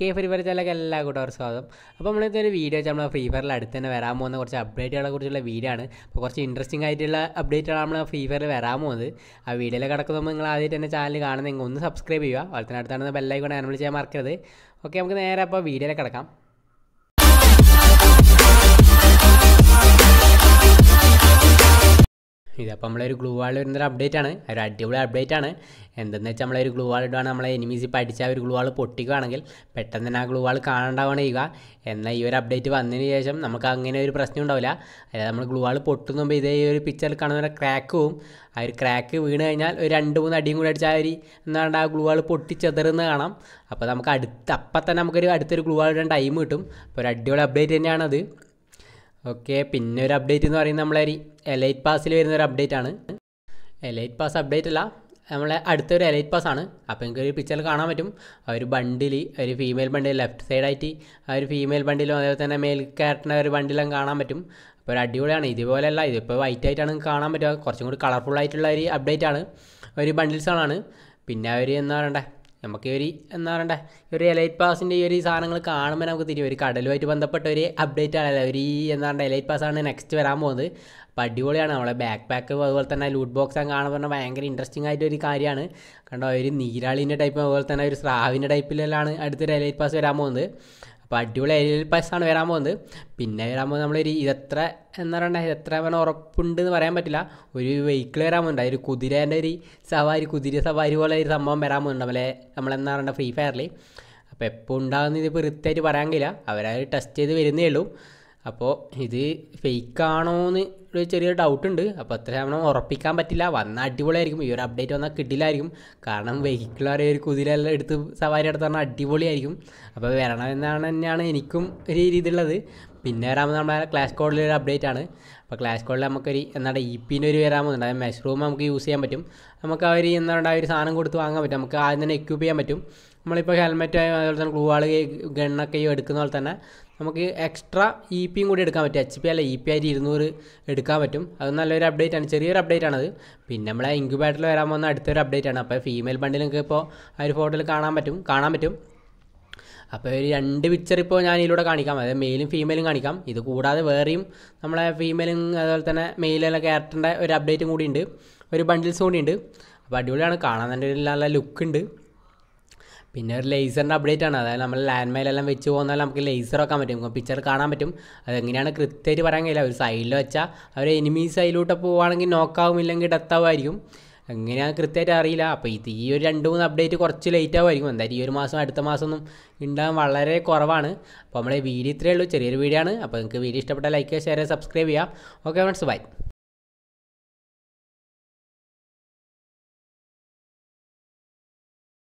K free fire ചാനലൊക്കെ എല്ലാ കൂട്ടവർ സ്വാഗതം അപ്പോൾ നമ്മളിത്തെ ഒരു വീഡിയോ വെച്ചാൽ നമ്മൾ ഫ്രീ ഫയറിൽ അടുത്ത് തന്നെ വരാൻ പോകുന്ന കുറച്ച് അപ്ഡേറ്റുകളെ കുറിച്ചുള്ള വീഡിയോ ആണ് അപ്പോൾ കുറച്ച് ഇൻട്രസ്റ്റിംഗ് ആയിട്ടുള്ള അപ്ഡേറ്റുകളാണ് നമ്മൾ ഫ്രീ ഫയറിൽ വരാൻ പോകുന്നത് ആ വീഡിയോയിൽ കിടക്കുമ്പോൾ നിങ്ങൾ ആദ്യമായിട്ട് തന്നെ ചാനൽ കാണുന്നെങ്കിൽ ഒന്ന് സബ്സ്ക്രൈബ് ചെയ്യുക അതുപോലെ തന്നെ അടുത്താണ് ബെല്ലൈക്കോൺ ആനുവൽ ചെയ്യാൻ മറക്കരുത് ഓക്കെ നമുക്ക് നേരെ അപ്പോൾ വീഡിയോയിൽ കിടക്കാം ഇതിപ്പോൾ നമ്മളൊരു ഗ്ലൂ വാൾ വരുന്നൊരു അപ്ഡേറ്റ് ആണ് ഒരു അടിപൊളി അപ്ഡേറ്റ് ആണ് എന്തെന്ന് വെച്ചാൽ നമ്മളൊരു ഗ്ലൂ വാൾ ഇടുവാണ് നമ്മളെ എനിമീസ് ഇപ്പോൾ ഒരു ഗ്ലൂ വാൾ പൊട്ടിക്കുകയാണെങ്കിൽ പെട്ടെന്ന് തന്നെ ആ ഗ്ലൂ വാൾ കാണാണ്ടാവണം ചെയ്യുക എന്നാൽ ഈ ഒരു അപ്ഡേറ്റ് വന്നതിന് ശേഷം നമുക്ക് അങ്ങനെ ഒരു പ്രശ്നം ഉണ്ടാവില്ല അതായത് നമ്മൾ ഗ്ലൂ വാൾ പൊട്ടുന്ന ഇതേ ഒരു പിക്ചറിൽ കാണുന്ന ക്രാക്ക് പോവും ആ ഒരു ക്രാക്ക് വീണ് കഴിഞ്ഞാൽ ഒരു രണ്ട് മൂന്ന് അടിയും കൂടി അടിച്ചാൽ ഒരു എന്നാണ്ട് ആ ഗ്ലൂ വാൾ പൊട്ടിച്ചെതറുന്ന കാണാം അപ്പോൾ നമുക്ക് അടുത്ത് അപ്പം തന്നെ നമുക്കൊരു അടുത്തൊരു ഗ്ലൂ വാൾ ഇടാൻ ടൈം കിട്ടും അപ്പോൾ ഒരു അടിപൊളി അപ്ഡേറ്റ് തന്നെയാണത് ഓക്കെ പിന്നെ ഒരു അപ്ഡേറ്റ് എന്ന് പറയുന്നത് നമ്മളെ എലൈറ്റ് പാസിൽ വരുന്ന ഒരു അപ്ഡേറ്റ് ആണ് എലൈറ്റ് പാസ് അപ്ഡേറ്റ് അല്ല നമ്മളെ അടുത്തൊരു എലൈറ്റ് പാസ് ആണ് അപ്പോൾ നിങ്ങൾക്ക് ഒരു പിക്ചറിൽ കാണാൻ പറ്റും ഒരു ബണ്ടിൽ ഒരു ഫീമെയിൽ ബണ്ടിൽ ലെഫ്റ്റ് സൈഡായിട്ട് ആ ഒരു ഫീമെയിൽ ബണ്ടിലും അതേപോലെ തന്നെ മെയിൽ ക്യാരറ്റിൻ്റെ ഒരു ബണ്ടിലും കാണാൻ പറ്റും അപ്പോൾ ഒരു അടിപൊളിയാണ് ഇതുപോലെയല്ല ഇതിപ്പോൾ വൈറ്റ് ആയിട്ടാണ് കാണാൻ പറ്റുക കുറച്ചും കൂടി കളർഫുൾ ആയിട്ടുള്ള ഒരു അപ്ഡേറ്റ് ആണ് ഒരു ബണ്ടിൽസാണ് പിന്നെ അവർ എന്താ പറയണ്ടേ നമുക്ക് ഒരു എന്താ പറയണ്ടേ ഒരു എലൈറ്റ് പാസിൻ്റെ ഈ ഒരു സാധനങ്ങൾ കാണുമ്പോൾ നമുക്ക് തിരി ഒരു കടലുമായിട്ട് ബന്ധപ്പെട്ട ഒരു അപ്ഡേറ്റ് ആണ് ഒരു എന്താ പറയുക എലൈറ്റ് പാസ്സാണ് നെക്സ്റ്റ് വരാൻ പോകുന്നത് അപ്പോൾ അടിപൊളിയാണ് നമ്മളെ ബാക്ക് പാക്ക് അതുപോലെ തന്നെ ലൂട്ട് ബോക്സ് ഒക്കെ കാണുമ്പോൾ ഭയങ്കര ഇൻട്രസ്റ്റിംഗ് ആയിട്ടൊരു ഒരു കാര്യമാണ് കണ്ടോ ഒരു നീരാളിൻ്റെ ടൈപ്പ് അതുപോലെ തന്നെ ഒരു സ്രാവിൻ്റെ ടൈപ്പിലെല്ലാം അടുത്തൊരു എലൈറ്റ് പാസ് വരാൻ പോകുന്നത് അപ്പോൾ അടിപൊളി എലിയൽ പായസമാണ് വരാൻ പോകുന്നത് പിന്നെ വരാൻ പോകുന്നത് നമ്മളൊരു ഇതെത്ര എന്ന് പറയണ്ട ഇതെത്ര പറഞ്ഞാൽ ഉറപ്പുണ്ട് എന്ന് പറയാൻ പറ്റില്ല ഒരു വെഹിക്കിൾ വരാൻ പോകുന്നുണ്ട് അതൊരു കുതിരേൻ്റെ ഒരു സവാരി കുതിര സവാരി പോലെ ഒരു സംഭവം വരാൻ പോകുന്നുണ്ട് നമ്മളെ നമ്മളെന്താ പറയണ്ട ഫ്രീ ഫയറിൽ അപ്പോൾ എപ്പോൾ ഉണ്ടാകുന്ന ഇത് വൃത്തിയായിട്ട് പറയാൻ കഴിയില്ല അവരത് ടെസ്റ്റ് ചെയ്ത് വരുന്നേ ഉള്ളൂ അപ്പോൾ ഇത് ഫേക്കാണോ എന്ന് ഒരു ചെറിയൊരു ഡൗട്ട് ഉണ്ട് അപ്പോൾ അത്ര തവണ ഉറപ്പിക്കാൻ പറ്റില്ല വന്നാൽ അടിപൊളിയായിരിക്കും ഈ ഒരു അപ്ഡേറ്റ് വന്നാൽ കിട്ടില്ലായിരിക്കും കാരണം വെഹിക്കിളാരെ ഒരു കുതിരയെല്ലാം എടുത്ത് സവാരി എടുത്ത് പറഞ്ഞാൽ അടിപൊളിയായിരിക്കും അപ്പോൾ വരണമെന്നാണ് തന്നെയാണ് എനിക്കും ഒരു രീതിയിലുള്ളത് പിന്നെ വരാമെന്ന് നമ്മുടെ ക്ലാസ് കോഡിൽ ഒരു അപ്ഡേറ്റ് ആണ് അപ്പോൾ ക്ലാസ് കോഡിൽ നമുക്കൊരു എന്താണ് ഇ e പിന്നെ ഒരു വരാമെന്നുണ്ട് അതായത് മെഷ് റൂം നമുക്ക് യൂസ് ചെയ്യാൻ പറ്റും നമുക്ക് അവർ ഒരു ഒരു സാധനം കൊടുത്ത് വാങ്ങാൻ പറ്റും നമുക്ക് ആദ്യം തന്നെ എക്യൂപ്പ് ചെയ്യാൻ പറ്റും നമ്മളിപ്പോൾ ഹെൽമെറ്റ് അതുപോലെ തന്നെ ഗ്ലൂവാൾ ഗണ്ണൊക്കെ എടുക്കുന്ന പോലെ തന്നെ നമുക്ക് എക്സ്ട്രാ ഇ പിയും കൂടി എടുക്കാൻ പറ്റും എച്ച് പി അല്ല ഇ e പി ആയിട്ട് ഇരുന്നൂറ് എടുക്കാൻ പറ്റും അത് നല്ലൊരു അപ്ഡേറ്റ് ആണ് ചെറിയൊരു അപ്ഡേറ്റ് ആണത് പിന്നെ നമ്മളെ ഇൻക്യുബേറ്ററിൽ വരാൻ പോകുന്ന അടുത്തൊരു അപ്ഡേറ്റ് ആണ് അപ്പോൾ ഫീമെയിൽ ബണ്ടിലൊക്കെ ഇപ്പോൾ ആ ഒരു ഫോട്ടോയിൽ കാണാൻ പറ്റും കാണാൻ പറ്റും അപ്പോൾ ഒരു രണ്ട് പിക്ചർ ഇപ്പോൾ ഞാൻ ഇതിലൂടെ കാണിക്കാം അതായത് മെയിലും ഫീമെയിലും കാണിക്കാം ഇത് കൂടാതെ വേറെയും നമ്മളെ ഫീമെയിലും അതുപോലെ തന്നെ മെയിലുള്ള ക്യാരക്ടറിൻ്റെ ഒരു അപ്ഡേറ്റും കൂടി ഉണ്ട് ഒരു ബണ്ടിൽസ് കൂടി ഉണ്ട് അപ്പോൾ അടിപൊളിയാണ് കാണാൻ തന്നെ ഒരു നല്ല ലുക്ക് ഉണ്ട് പിന്നെ ഒരു ലേസറിൻ്റെ അപ്ഡേറ്റ് ആണ് അതായത് നമ്മൾ ലാൻഡ് മൈലെല്ലാം വെച്ച് പോകുന്നാൽ നമുക്ക് ലേസർ വെക്കാൻ പറ്റും പിക്ചർ കാണാൻ പറ്റും അതെങ്ങനെയാണ് കൃത്യമായിട്ട് പറയാൻ കഴിയില്ല ഒരു സൈഡിൽ വെച്ചാൽ അവർ എനിമീസ് അതിലോട്ട് പോവുകയാണെങ്കിൽ നോക്കാവും ഇല്ലെങ്കിൽ ഡെത്താവുമായിരിക്കും എങ്ങനെയാണ് കൃത്യമായിട്ട് അറിയില്ല അപ്പോൾ ഇത് ഈ ഒരു രണ്ട് മൂന്ന് അപ്ഡേറ്റ് കുറച്ച് ലേറ്റ് ആവുമായിരിക്കും എന്തായാലും ഈ ഒരു മാസം അടുത്ത മാസം ഒന്നും ഉണ്ടാകാൻ വളരെ കുറവാണ് അപ്പോൾ നമ്മളെ വീഡിയോ ഇത്രയേ ഉള്ളൂ ചെറിയൊരു വീഡിയോ ആണ് അപ്പോൾ നിങ്ങൾക്ക് വീഡിയോ ഇഷ്ടപ്പെട്ട ലൈക്ക് ഷെയർ സബ്സ്ക്രൈബ് ചെയ്യുക ഓക്കെ ഫ്രണ്ട്സ് ബൈ